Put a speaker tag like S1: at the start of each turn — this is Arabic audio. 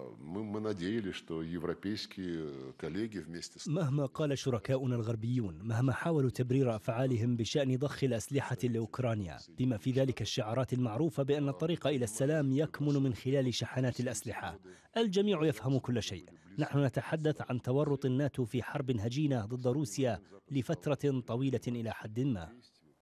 S1: Э,
S2: مهما قال شركاؤنا الغربيون مهما حاولوا تبرير أفعالهم بشأن ضخ الأسلحة لأوكرانيا بما في ذلك الشعارات المعروفة بأن الطريق إلى السلام يكمن من خلال شحنات الأسلحة الجميع يفهم كل شيء نحن نتحدث عن تورط الناتو في حرب هجينة ضد روسيا لفترة طويلة إلى حد ما